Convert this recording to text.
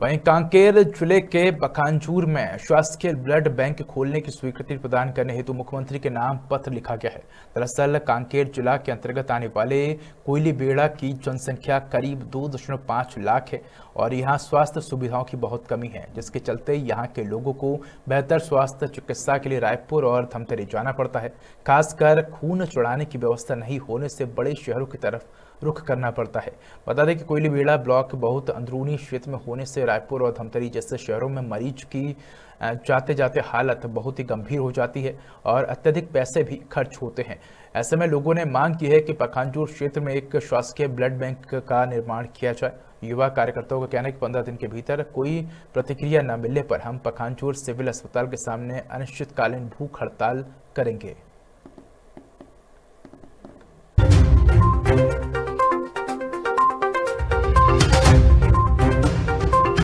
वहीं कांकेर जिले के बखानजूर में शासकीय ब्लड बैंक खोलने की स्वीकृति प्रदान करने हेतु मुख्यमंत्री के नाम पत्र लिखा गया है दरअसल कांकेर जिला के अंतर्गत आने वाले कोयली बेड़ा की जनसंख्या करीब 2.5 लाख है और यहां स्वास्थ्य सुविधाओं की बहुत कमी है जिसके चलते यहां के लोगों को बेहतर स्वास्थ्य चिकित्सा के लिए रायपुर और धमतरी जाना पड़ता है खासकर खून चढ़ाने की व्यवस्था नहीं होने से बड़े शहरों की तरफ रुख करना पड़ता है बता दें कि कोयलीबेड़ा ब्लॉक बहुत अंदरूनी क्षेत्र में होने से रायपुर और धमतरी जैसे शहरों में मरीज की जाते जाते हालत बहुत ही गंभीर हो जाती है और अत्यधिक पैसे भी खर्च होते हैं ऐसे में लोगों ने मांग की है कि पखानजूर क्षेत्र में एक शासकीय ब्लड बैंक का निर्माण किया जाए युवा कार्यकर्ताओं का कहना है कि पंद्रह दिन के भीतर कोई प्रतिक्रिया न मिलने पर हम पखानचूर सिविल अस्पताल के सामने अनिश्चितकालीन भूख हड़ताल करेंगे